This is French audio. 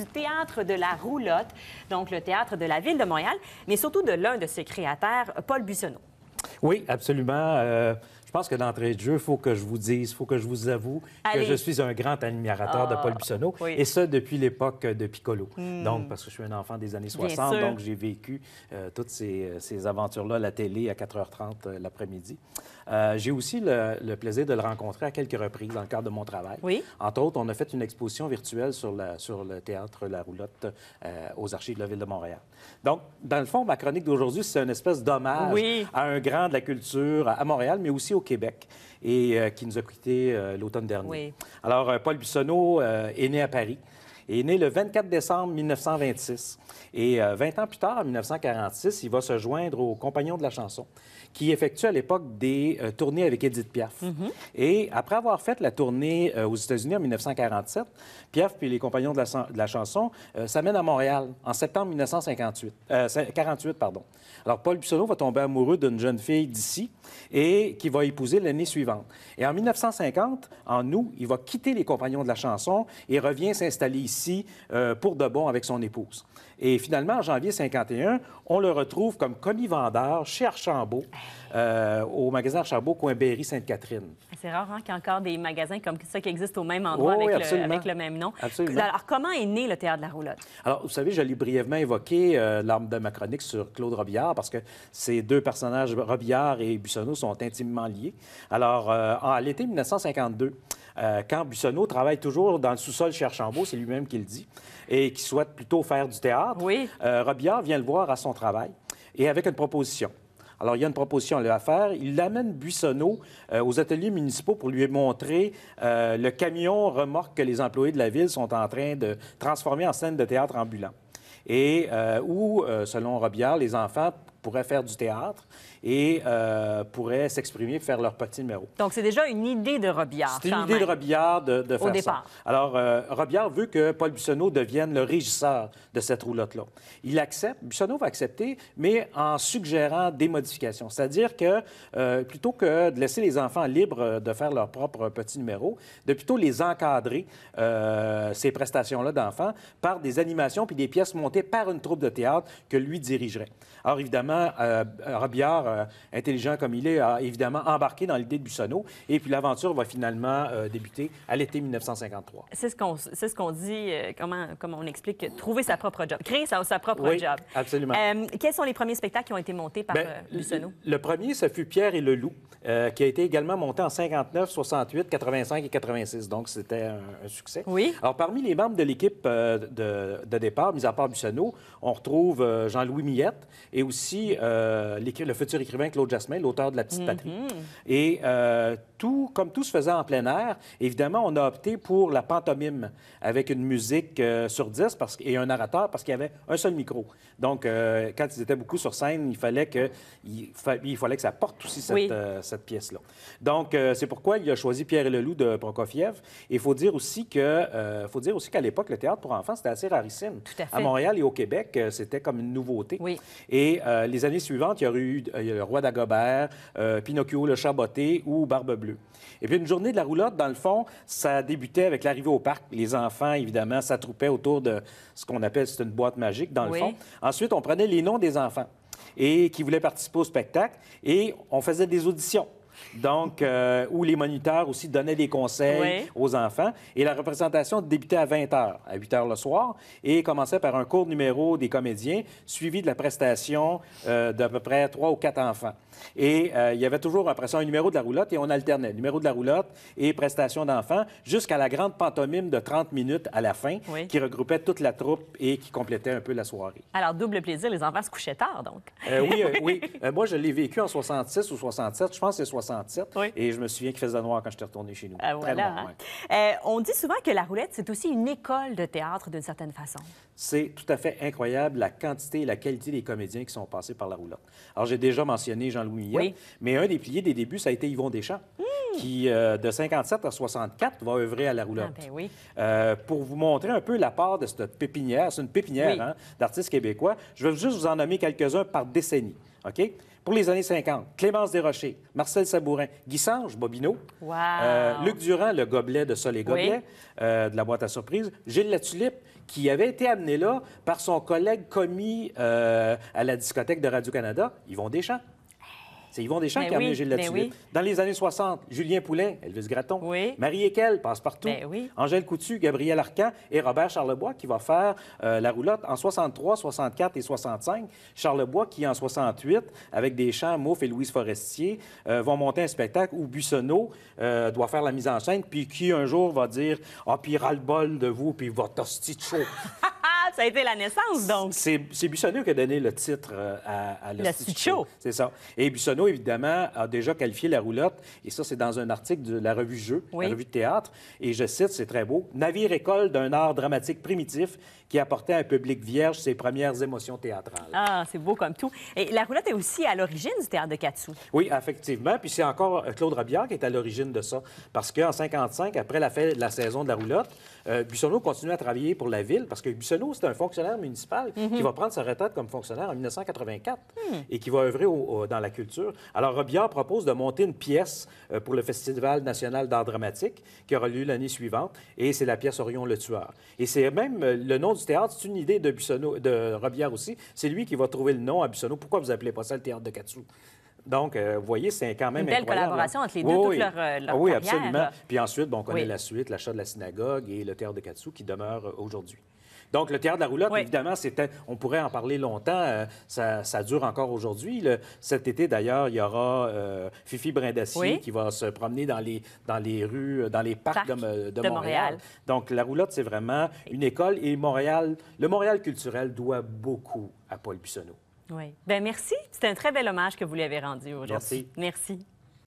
du théâtre de la roulotte, donc le théâtre de la ville de Montréal, mais surtout de l'un de ses créateurs, Paul Buissonneau. Oui, absolument. Euh, je pense que d'entrée de jeu, il faut que je vous dise, il faut que je vous avoue que je suis un grand admirateur de Paul ah, Bissonneau, et ce, depuis l'époque de Piccolo. Hmm. Donc, parce que je suis un enfant des années 60, donc j'ai vécu euh, toutes ces, aventures-là, la télé à 4h30 euh, l'après-midi. Euh, j'ai aussi le, plaisir de le rencontrer à quelques reprises dans le cadre de mon travail. Entre autres, on a fait une exposition virtuelle sur, la, sur le théâtre La Roulotte aux archives de la Ville de Montréal. Donc, dans le fond, ma chronique d'aujourd'hui, c'est une espèce d'hommage à un grand de la culture à Montréal, mais aussi au Québec et euh, qui nous a quittés euh, l'automne dernier. Alors, euh, Paul Bissonneau est né à Paris. Il est né le 24 décembre 1926. Et 20 euh, ans plus tard, en 1946, il va se joindre aux Compagnons de la chanson, qui effectuent à l'époque des euh, tournées avec Edith Piaf. Mm-hmm. Et après avoir fait la tournée euh, aux États-Unis en 1947, Piaf puis les Compagnons de la, chanson s'amènent à Montréal en septembre 1948. 48, pardon. Alors, Paul Bissonneau va tomber amoureux d'une jeune fille d'ici et qui va épouser l'année suivante. Et en 1950, en août, il va quitter les Compagnons de la chanson et revient s'installer ici euh, pour de bon avec son épouse. Et finalement, en janvier 51, on le retrouve comme commis vendeur chez Archambault, euh, au magasin Archambault, coin Berry-Sainte-Catherine. C'est rare hein, qu'il y ait encore des magasins comme ça qui existent au même endroit avec, le, même nom. Alors, comment est né le théâtre de la roulotte? Alors, vous savez, je l'ai brièvement évoqué, euh, l'arme de ma chronique sur Claude Robillard, parce que ces deux personnages, Robillard et Bussonneau, sont intimement liés. Alors, à l'été 1952, euh, quand Buissonneau travaille toujours dans le sous-sol chez Archambault, c'est lui-même qui le dit, et qui souhaite plutôt faire du théâtre, euh, Robillard vient le voir à son travail et avec une proposition. Alors, il y a une proposition à lui faire. Il amène Buissonneau euh, aux ateliers municipaux pour lui montrer le camion remorque que les employés de la ville sont en train de transformer en scène de théâtre ambulant. Et où, selon Robillard, les enfants pourraient faire du théâtre et euh, pourraient s'exprimer faire leur petit numéro. Donc, c'est déjà une idée de Robillard. C'est une idée de Robillard de, faire départ. Alors, euh, Robillard veut que Paul Bussonneau devienne le régisseur de cette roulotte-là. Il accepte, Bussonneau va accepter, mais en suggérant des modifications. C'est-à-dire que euh, plutôt que de laisser les enfants libres de faire leur propre petit numéro, de plutôt les encadrer, ces prestations-là d'enfants, par des animations puis des pièces montées par une troupe de théâtre que lui dirigerait. Alors, évidemment, euh, Robillard, euh, intelligent comme il est, a évidemment embarqué dans l'idée de Bussonneau. Et puis l'aventure va finalement euh, débuter à l'été 1953. C'est ce qu'on ce qu'on dit, comment, comment on explique, trouver sa propre job, créer sa, sa propre job. absolument. quels sont les premiers spectacles qui ont été montés par ben, Bussonneau? Le, premier, ce fut Pierre et le loup, qui a été également monté en 59, 68, 85 et 86. Donc, c'était un, succès. Oui. Alors, parmi les membres de l'équipe de, départ, mis à part Bussonneau, on retrouve Jean-Louis Millette et aussi euh, le futur écrivain Claude Jasmin, l'auteur de La Petite Patrie. Mhm. Et euh, tout, comme tout se faisait en plein air, évidemment, on a opté pour la pantomime avec une musique euh, sur 10 parce, et un narrateur parce qu'il y avait un seul micro. Donc, quand ils étaient beaucoup sur scène, il fallait que, il, fallait que ça porte aussi cette, pièce-là. Donc, c'est pourquoi il a choisi Pierre et le loup de Prokofiev. Et il faut dire aussi qu'à l'époque, le théâtre pour enfants, c'était assez rarissime. Tout à, fait. à Montréal et au Québec, c'était comme une nouveauté. Et les années suivantes, il y aurait eu le roi d'Agobert, euh, Pinocchio le chat ou Barbe bleue. Et puis une journée de la roulotte, dans le fond, ça débutait avec l'arrivée au parc. Les enfants, évidemment, s'attroupaient autour de ce qu'on appelle, une boîte magique, dans le fond. Ensuite, on prenait les noms des enfants et qui voulaient participer au spectacle et on faisait des auditions. Donc, euh, où les moniteurs aussi donnaient des conseils aux enfants. Et la représentation débutait à 20 h, à 8 h le soir, et commençait par un court numéro des comédiens, suivi de la prestation euh, d'à peu près 3 ou 4 enfants. Et euh, il y avait toujours après ça un numéro de la roulotte et on alternait numéro de la roulotte et prestation d'enfants jusqu'à la grande pantomime de 30 minutes à la fin qui regroupait toute la troupe et qui complétait un peu la soirée. Alors, double plaisir, les enfants se couchaient tard donc. oui, oui. moi, je l'ai vécu en 66 ou 67, je pense que c'est 67. Et je me souviens qu'il faisait noir quand je suis retourné chez nous. Ah, hein. euh, on dit souvent que la roulette, c'est aussi une école de théâtre d'une certaine façon. C'est tout à fait incroyable la quantité et la qualité des comédiens qui sont passés par la roulette. Alors, j'ai déjà mentionné Jean-Louis Millet, mais un des piliers des débuts, ça a été Yvon Deschamps. Mmh qui, euh, de 57 à 64, va œuvrer à la roulotte. Ah, ben euh, pour vous montrer un peu la part de cette pépinière, c'est une pépinière hein, d'artistes québécois, je vais juste vous en nommer quelques-uns par décennie. OK? Pour les années 50, Clémence Desrochers, Marcel Sabourin, Guy Sange, Bobineau, Luc Durand, le gobelet de Sol et Gobelet, euh, de la boîte à surprise, Gilles Latulippe, qui avait été amené là par son collègue commis à la discothèque de Radio-Canada, Yvon Deschamps. C'est Yvon Deschamps ben qui a oui, Gilles ben Dans les années 60, Julien Poulet, Elvis Gratton, Marie Ekel passe partout, ben Angèle Coutu, Gabriel Arcan et Robert Charlebois qui va faire euh, la roulotte en 63, 64 et 65. Charlebois qui, en 68, avec des Deschamps, Mouffe et Louise Forestier, euh, vont monter un spectacle où Bussonneau euh, doit faire la mise en scène, puis qui un jour va dire « Ah, oh, puis ras-le-bol de vous, puis votre hostie de chaud! » ça a été la naissance, donc. C'est Bussonneau qui a donné le titre euh, à, à le, studio. C'est ça. Et Bussonneau, évidemment, a déjà qualifié la roulotte, et ça, c'est dans un article de la revue Jeu, la revue de théâtre, et je cite, c'est très beau, « Navire-école d'un art dramatique primitif qui apportait à un public vierge ses premières émotions théâtrales. » Ah, c'est beau comme tout. Et la roulotte est aussi à l'origine du théâtre de Katsu. Oui, effectivement, puis c'est encore euh, Claude Robillard qui est à l'origine de ça, parce qu'en 55, après la fin de la saison de la roulotte, euh, Bussonneau continue à travailler pour la ville, parce que Bussonneau, c'est un fonctionnaire municipal qui mhm. va prendre sa retraite comme fonctionnaire en 1984 hmm. et qui va œuvrer dans la culture. Alors, Robillard propose de monter une pièce euh, pour le Festival national d'art dramatique qui aura lieu l'année suivante, et c'est la pièce Orion le tueur. Et c'est même euh, le nom du théâtre, c'est une idée de, de Robillard aussi. C'est lui qui va trouver le nom à Bussonneau. Pourquoi vous appelez pas ça le théâtre de Katsou? Donc, euh, vous voyez, c'est quand même Une belle collaboration entre les deux, oui, euh, ah Oui, absolument. Puis ensuite, bon, on connaît la suite, l'achat de la synagogue et le théâtre de Katsou qui demeure euh, aujourd'hui. Donc, le théâtre de la roulotte, évidemment, c'était, on pourrait en parler longtemps. ça, dure encore aujourd'hui. Cet été, d'ailleurs, il y aura Fifi Brindacier qui va se promener dans les, dans les rues, dans les parcs de, Montréal. Donc, la roulotte, c'est vraiment une école. Et Montréal, le Montréal culturel doit beaucoup à Paul Bissonneau. Oui. Ben merci. C'est un très bel hommage que vous lui avez rendu aujourd'hui. Merci. Merci.